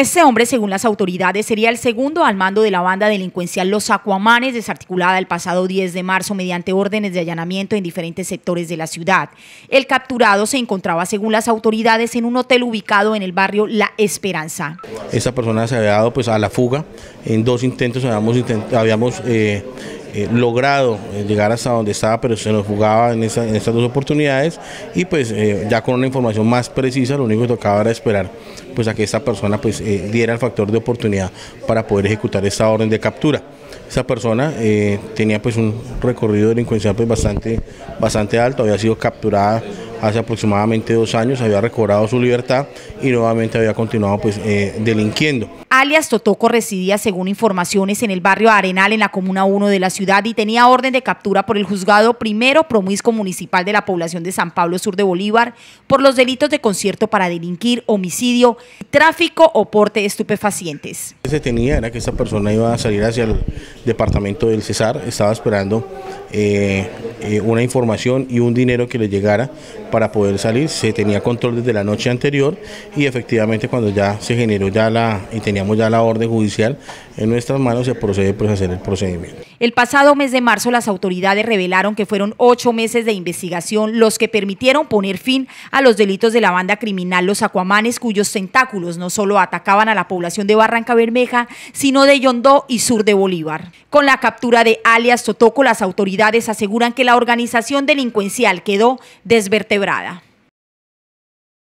Este hombre, según las autoridades, sería el segundo al mando de la banda delincuencial Los Acuamanes, desarticulada el pasado 10 de marzo mediante órdenes de allanamiento en diferentes sectores de la ciudad. El capturado se encontraba, según las autoridades, en un hotel ubicado en el barrio La Esperanza. Esa persona se había dado pues, a la fuga. En dos intentos habíamos, eh, eh, logrado eh, llegar hasta donde estaba, pero se nos jugaba en, estas dos oportunidades y pues eh, ya con una información más precisa, lo único que tocaba era esperar pues a que esta persona pues diera el factor de oportunidad para poder ejecutar esta orden de captura. Esa persona tenía pues un recorrido delincuencial pues bastante, bastante alto, había sido capturada hace aproximadamente dos años, había recobrado su libertad y nuevamente había continuado pues delinquiendo alias Totoco residía, según informaciones, en el barrio Arenal, en la Comuna 1 de la ciudad y tenía orden de captura por el juzgado primero promisco municipal de la población de San Pablo Sur de Bolívar por los delitos de concierto para delinquir, homicidio, tráfico o porte de estupefacientes. Se tenía era que esta persona iba a salir hacia el departamento del Cesar, estaba esperando eh, eh, una información y un dinero que le llegara para poder salir. Se tenía control desde la noche anterior y efectivamente cuando ya se generó ya la y teníamos ya la orden judicial en nuestras manos se procede pues, a hacer el procedimiento. El pasado mes de marzo las autoridades revelaron que fueron ocho meses de investigación los que permitieron poner fin a los delitos de la banda criminal Los Acuamanes, cuyos tentáculos no solo atacaban a la población de Barranca Bermeja, sino de Yondó y sur de Bolívar. Con la captura de alias Totoco, las autoridades aseguran que la organización delincuencial quedó desvertebrada.